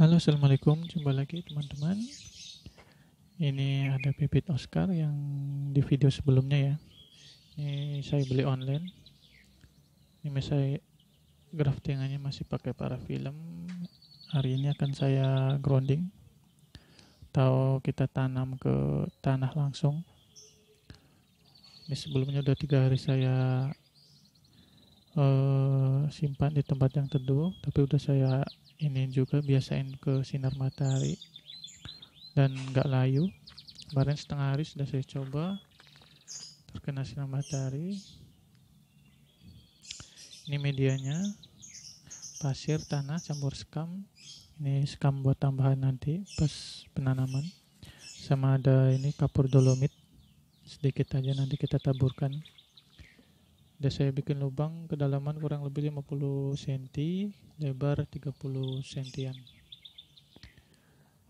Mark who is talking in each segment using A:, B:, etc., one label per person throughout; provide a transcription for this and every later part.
A: Halo assalamualaikum jumpa lagi teman-teman ini ada bibit Oscar yang di video sebelumnya ya ini saya beli online ini saya graftingannya masih pakai para film hari ini akan saya grounding atau kita tanam ke tanah langsung ini sebelumnya udah tiga hari saya uh, simpan di tempat yang teduh tapi udah saya ini juga biasain ke sinar matahari dan nggak layu kemarin setengah hari sudah saya coba terkena sinar matahari ini medianya pasir tanah campur sekam ini sekam buat tambahan nanti pas penanaman sama ada ini kapur dolomit sedikit aja nanti kita taburkan saya bikin lubang kedalaman kurang lebih 50 cm, lebar 30 cm.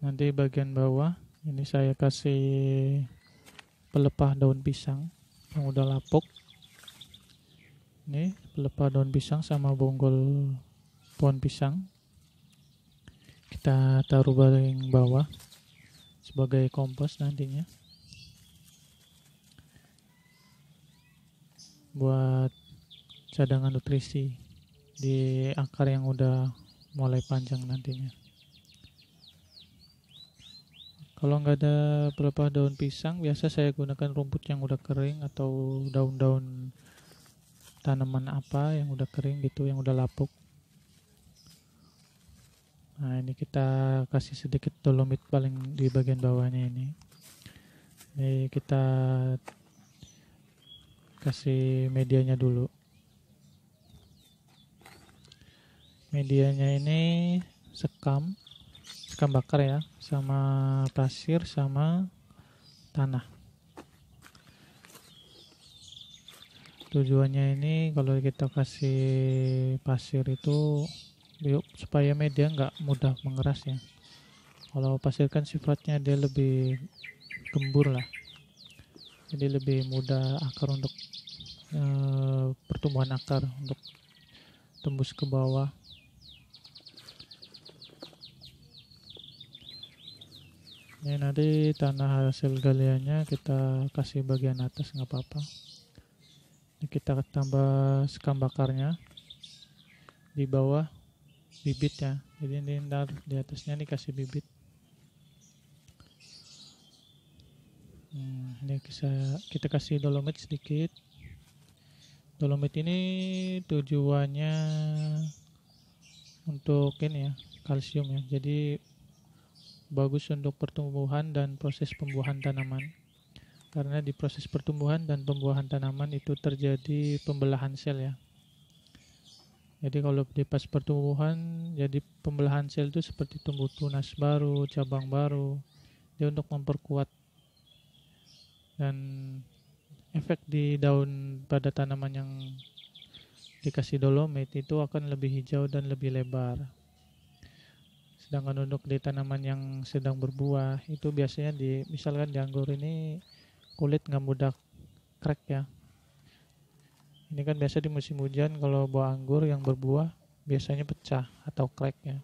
A: Nanti bagian bawah ini saya kasih pelepah daun pisang yang udah lapuk. Ini pelepah daun pisang sama bonggol pohon pisang. Kita taruh baling bawah sebagai kompos nantinya. buat cadangan nutrisi di akar yang udah mulai panjang nantinya. Kalau nggak ada beberapa daun pisang, biasa saya gunakan rumput yang udah kering atau daun-daun tanaman apa yang udah kering gitu, yang udah lapuk. Nah ini kita kasih sedikit dolomit paling di bagian bawahnya ini. Ini kita kasih medianya dulu medianya ini sekam sekam bakar ya sama pasir sama tanah tujuannya ini kalau kita kasih pasir itu yuk supaya media nggak mudah mengeras ya kalau pasir kan sifatnya dia lebih gembur lah jadi lebih mudah akar untuk e, pertumbuhan akar untuk tembus ke bawah ini nanti tanah hasil galiannya kita kasih bagian atas nggak apa-apa ini kita tambah sekam bakarnya di bawah bibitnya. jadi ini ntar di atasnya dikasih bibit Hmm, ini kita, kita kasih dolomit sedikit. Dolomit ini tujuannya untuk ini ya, kalsium ya. Jadi bagus untuk pertumbuhan dan proses pembuahan tanaman. Karena di proses pertumbuhan dan pembuahan tanaman itu terjadi pembelahan sel ya. Jadi kalau di pas pertumbuhan, jadi pembelahan sel itu seperti tumbuh tunas baru, cabang baru. Dia untuk memperkuat dan efek di daun pada tanaman yang dikasih dolomit itu akan lebih hijau dan lebih lebar sedangkan untuk di tanaman yang sedang berbuah itu biasanya di misalkan janggur ini kulit nggak mudah crack ya ini kan biasa di musim hujan kalau buah anggur yang berbuah biasanya pecah atau crack ya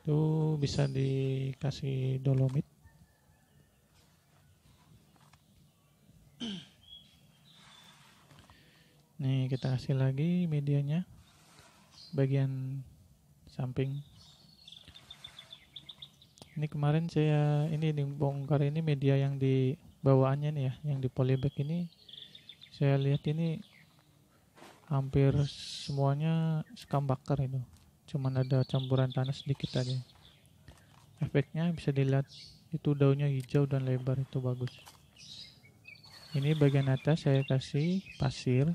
A: itu bisa dikasih dolomit Nih kita kasih lagi medianya bagian samping. Ini kemarin saya ini dibongkar ini media yang di bawaannya nih ya, yang di polybag ini saya lihat ini hampir semuanya sekam bakar itu. Cuman ada campuran tanah sedikit aja. Efeknya bisa dilihat itu daunnya hijau dan lebar itu bagus. Ini bagian atas saya kasih pasir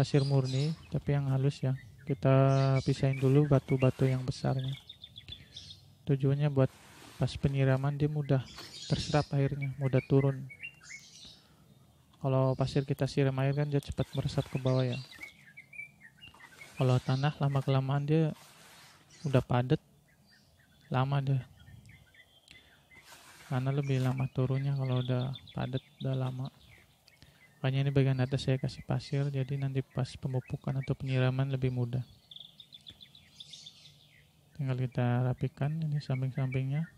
A: pasir murni tapi yang halus ya kita pisahin dulu batu-batu yang besarnya tujuannya buat pas penyiraman dia mudah terserap airnya mudah turun kalau pasir kita siram air kan dia cepat meresap ke bawah ya kalau tanah lama kelamaan dia udah padat lama deh karena lebih lama turunnya kalau udah padat udah lama Makanya ini bagian atas saya kasih pasir, jadi nanti pas pemupukan atau penyiraman lebih mudah. Tinggal kita rapikan ini samping-sampingnya.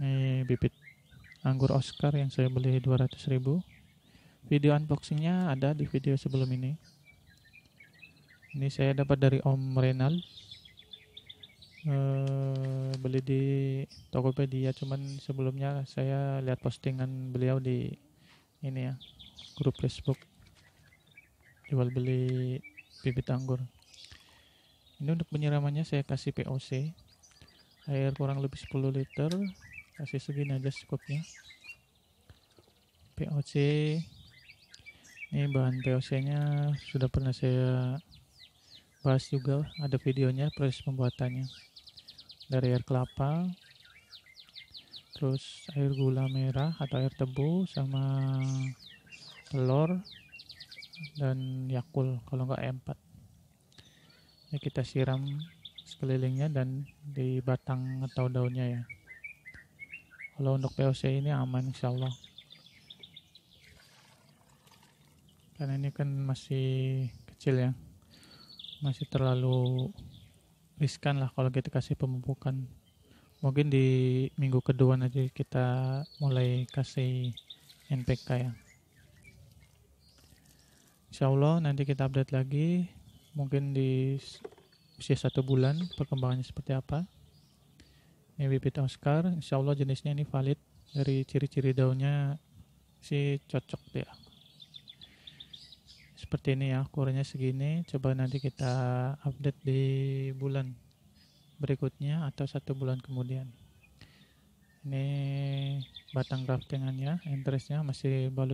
A: Ini bibit anggur Oscar yang saya beli 200 ribu. Video unboxingnya ada di video sebelum ini. Ini saya dapat dari Om Renal. Uh, beli di Tokopedia cuman sebelumnya saya lihat postingan beliau di ini ya grup Facebook jual beli bibit anggur ini untuk penyiramannya saya kasih POC air kurang lebih 10 liter kasih segini aja cukupnya POC ini bahan POC nya sudah pernah saya bahas juga ada videonya proses pembuatannya dari air kelapa terus air gula merah atau air tebu sama telur dan yakul kalau nggak empat ya kita siram sekelilingnya dan di batang atau daunnya ya kalau untuk POC ini aman insya Allah karena ini kan masih kecil ya masih terlalu riskan lah kalau kita kasih pemupukan mungkin di minggu kedua nanti kita mulai kasih NPK ya Insya Allah nanti kita update lagi mungkin di usia satu bulan perkembangannya seperti apa ini bibit Oscar Insya Allah jenisnya ini valid dari ciri-ciri daunnya si cocok ya. seperti ini ya ukurannya segini coba nanti kita update di bulan berikutnya atau satu bulan kemudian. Ini batang graftingannya, interestnya masih balut